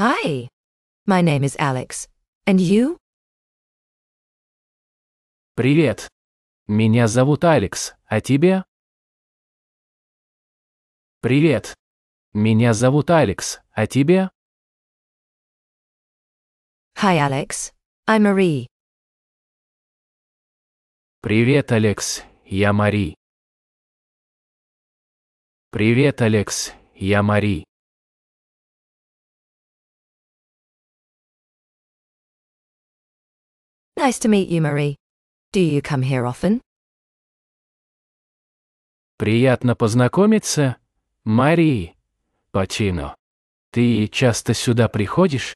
Hi. My name is Alex. And you? Привет. Меня зовут Алекс. А тебя? Привет. Меня зовут Алекс. А тебя? Hi, Alex. I'm Marie. Привет, Алекс. Я Мари. Привет, Алекс. Я Мари. Nice to meet you, Marie. Do you come here often? Приятно познакомиться, Мари. Пачино, Ты часто сюда приходишь?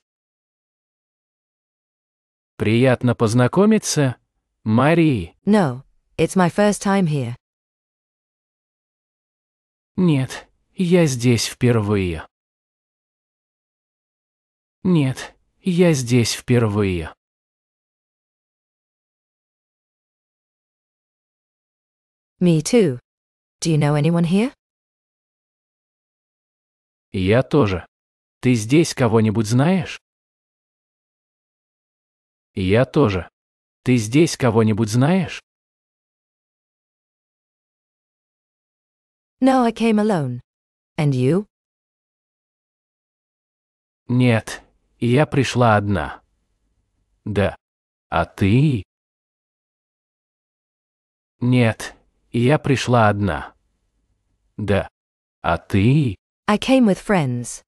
Приятно познакомиться, Мари. No, it's my first time here. Нет, я здесь впервые. Нет, я здесь впервые. Me too. Do you know anyone here? Я тоже. Ты здесь кого-нибудь знаешь? Я тоже. Ты здесь кого-нибудь знаешь? No, I came alone. And you? Нет, я пришла одна. Да. А ты? Нет, и я пришла одна. Да. А ты? I came with friends.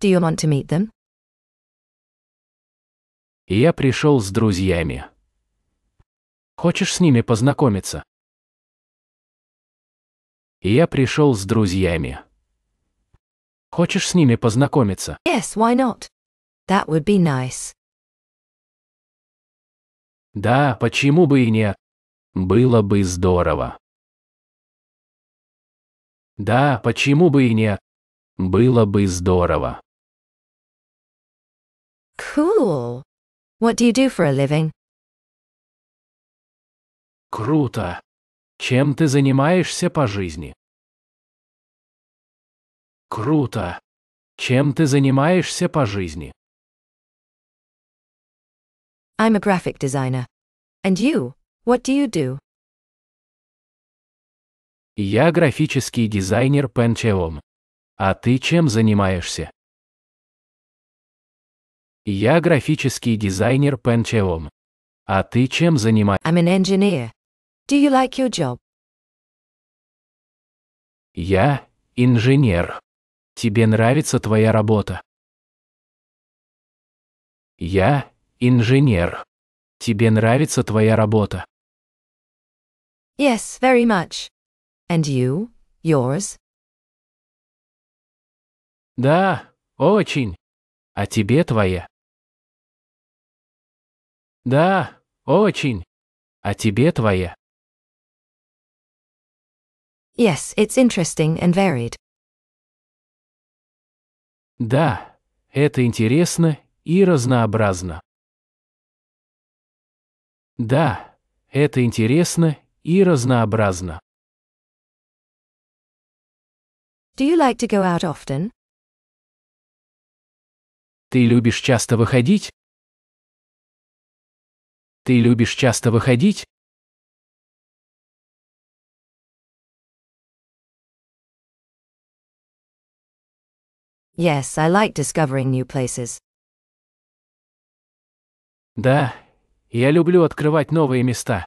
Do you want to meet them? Я пришел с друзьями. Хочешь с ними познакомиться? Я пришел с друзьями. Хочешь с ними познакомиться? Yes, why not? That would be nice. Да, почему бы и нет? Было бы здорово. Да, почему бы и нет? Было бы здорово. Cool. What do you do for a living? Круто. Чем ты занимаешься по жизни? Круто. Чем ты занимаешься по жизни? I'm a graphic designer. And you, what do you do? Я графический дизайнер Пенчеом. А ты чем занимаешься? Я графический дизайнер Пенчеом. А ты чем занимаешься? I'm an engineer. Do you like your job? Я инженер. Тебе нравится твоя работа? Я инженер. Тебе нравится твоя работа? Yes, very much. And you? Yours? Да, очень. А тебе твоя? Да, очень. А тебе твоя? Yes, it's interesting and varied. Да, это интересно и разнообразно. Да, это интересно и разнообразно. Do you like to go out often? Ты любишь часто выходить? Ты любишь часто выходить? Yes, I like discovering new places. Да, я люблю открывать новые места.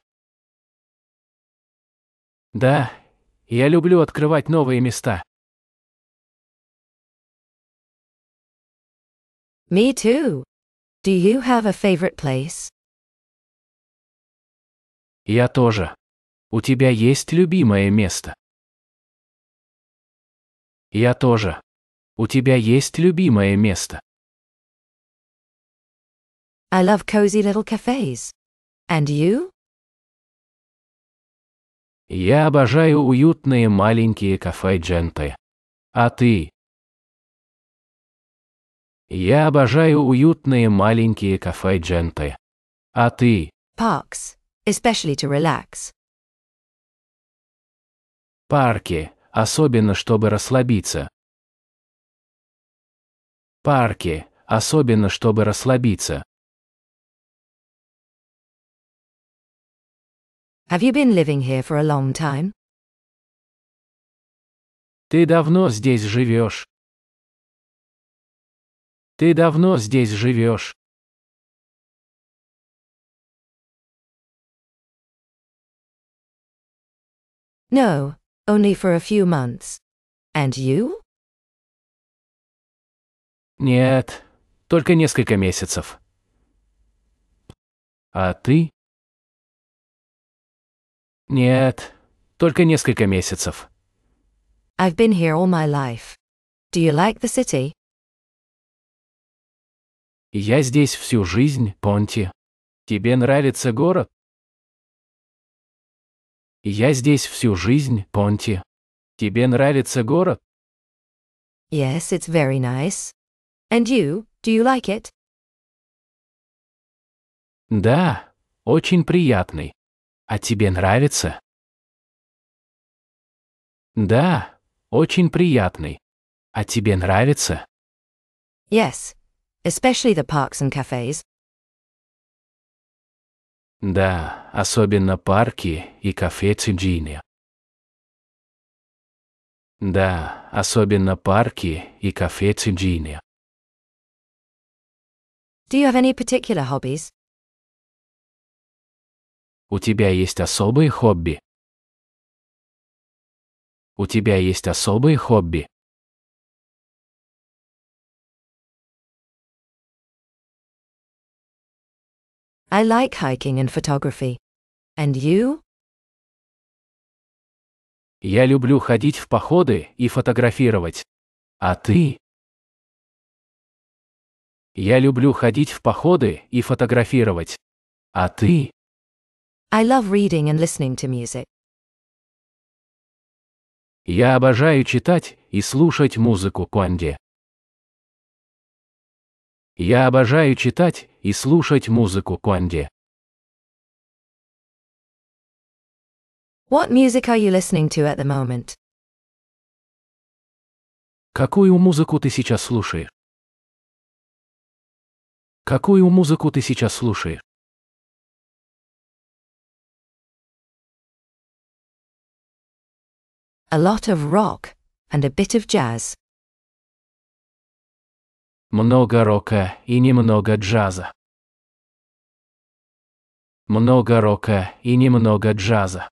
Да, я люблю открывать новые места. Me too. Do you have a favorite place? Я тоже. У тебя есть любимое место? Я тоже. У тебя есть любимое место? I love cozy little cafes. And you? Я обожаю уютные маленькие кафе Дженты. А ты? Я обожаю уютные маленькие кафе дженты. А ты? Parks, especially to relax. Парки, особенно чтобы расслабиться. Парки, особенно чтобы расслабиться. Have you been living here for a long time? Ты давно здесь живешь? Ты давно здесь живешь? No, only for a few months. And you? Нет, только несколько месяцев. А ты? Нет, только несколько месяцев. I've been here all my life. Do you like the city? Я здесь всю жизнь, Понти. Тебе нравится город? Я здесь всю жизнь, Понти. Тебе нравится город? Yes, it's very nice. And you, do you like it? Да, очень приятный. А тебе нравится? Да, очень приятный. А тебе нравится? Yes, especially the parks and cafes. Да, особенно парки и кафе Цидиния. Да, особенно парки и кафе Цидиния. Do you have any particular hobbies? У тебя есть особые хобби? У тебя есть особые хобби? I like hiking and photography. And you? Я люблю ходить в походы и фотографировать. А ты? Я люблю ходить в походы и фотографировать. А ты? I love reading and listening to music. Я обожаю читать и слушать музыку, Куанди. Я обожаю читать и слушать музыку Куанде. What music are you listening to at the moment? Какую музыку ты сейчас слушаешь? Какую музыку ты сейчас слушаешь? A lot of rock and a bit of jazz. Много рока и немного джаза. Много рока и немного джаза.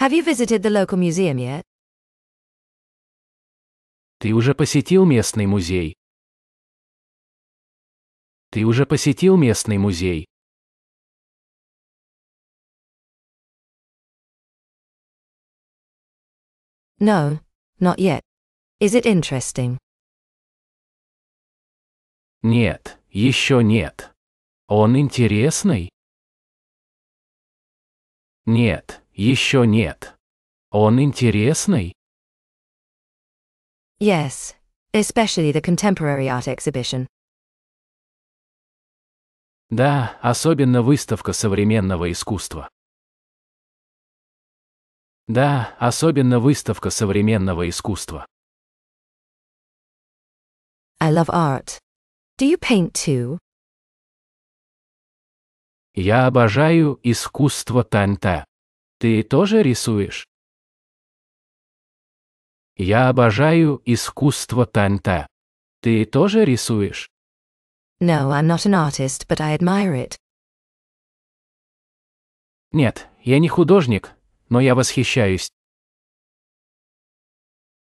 Have you visited the local museum yet? Ты уже посетил местный музей? Ты уже посетил местный музей? No. Not yet. Is it interesting? Нет, еще нет. Он интересный? Нет, еще нет. Он интересный? Yes, especially the contemporary art exhibition. Да, особенно выставка современного искусства. Да, особенно выставка современного искусства. I love art. Do you paint too? Я обожаю искусство танта. Ты тоже рисуешь? Я обожаю искусство танта. Ты тоже рисуешь? No, I'm not an artist, but I admire it. Нет, я не художник, но я восхищаюсь.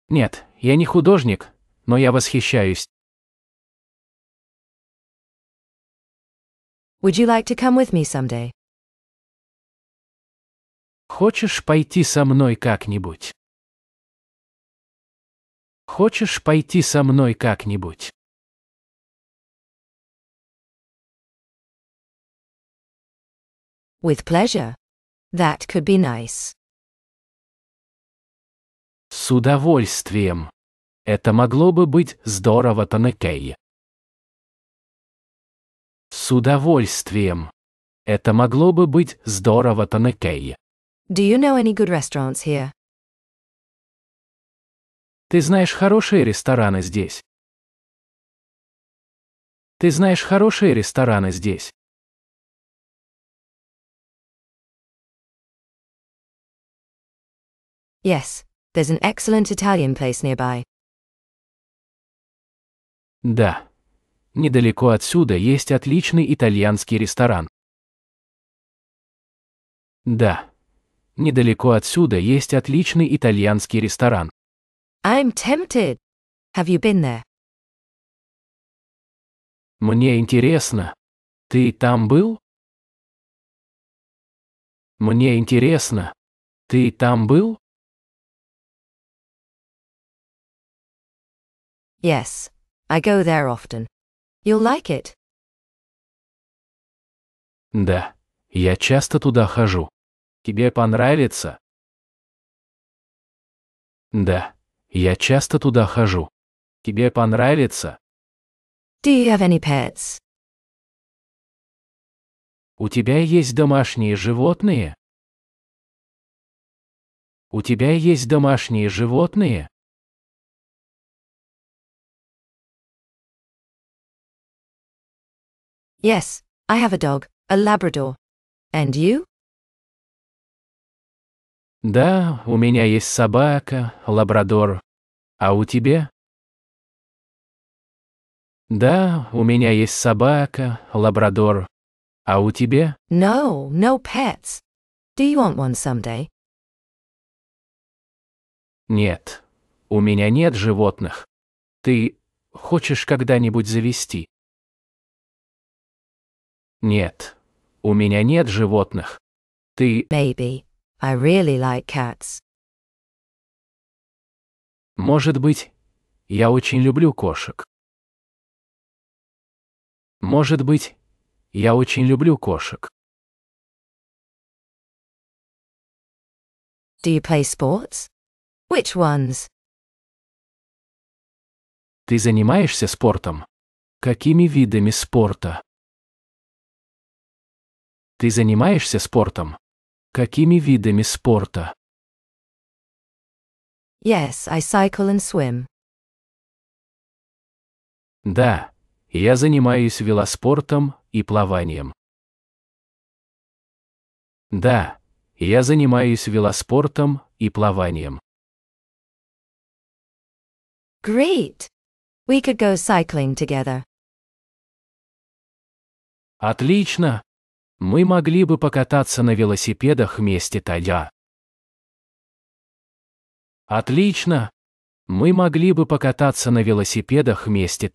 Нет, я не художник, но я восхищаюсь. Would you like to come with me someday? Хочешь пойти со мной как-нибудь? Хочешь пойти со мной как-нибудь? With pleasure. That could be nice. С удовольствием. Это могло бы быть здорово, Танекей. С удовольствием. Это могло бы быть здорово, Танекей. Do you know any good restaurants here? Ты знаешь хорошие рестораны здесь? Ты знаешь хорошие рестораны здесь? Yes, there's an excellent Italian place nearby. Да. Недалеко отсюда есть отличный итальянский ресторан. Да. Недалеко отсюда есть отличный итальянский ресторан. I'm tempted. Have you been there? Мне интересно. Ты там был? Мне интересно. Ты там был? Yes, I go there often. You'll like it. Да, я часто туда хожу. Тебе понравится? Да, я часто туда хожу. Тебе понравится? Do you have any pets? У тебя есть домашние животные? У тебя есть домашние животные? Yes, I have a dog, a Labrador. And you? Да, у меня есть собака, лабрадор. А у тебя? Да, у меня есть собака, лабрадор. А у тебя? No, no pets. Do you want one someday? Нет, у меня нет животных. Ты хочешь когда-нибудь завести? Нет. У меня нет животных. Ты... Baby, I really like cats. Может быть, я очень люблю кошек. Может быть, я очень люблю кошек. Do you play sports? Which ones? Ты занимаешься спортом? Какими видами спорта? Ты занимаешься спортом? Какими видами спорта? Yes, I cycle and swim. Да, я занимаюсь велоспортом и плаванием. Да, я занимаюсь велоспортом и плаванием. Great. We could go cycling together. Отлично. Мы могли бы покататься на велосипедах вместе тогда. Отлично. Мы могли бы покататься на велосипедах вместе тогда.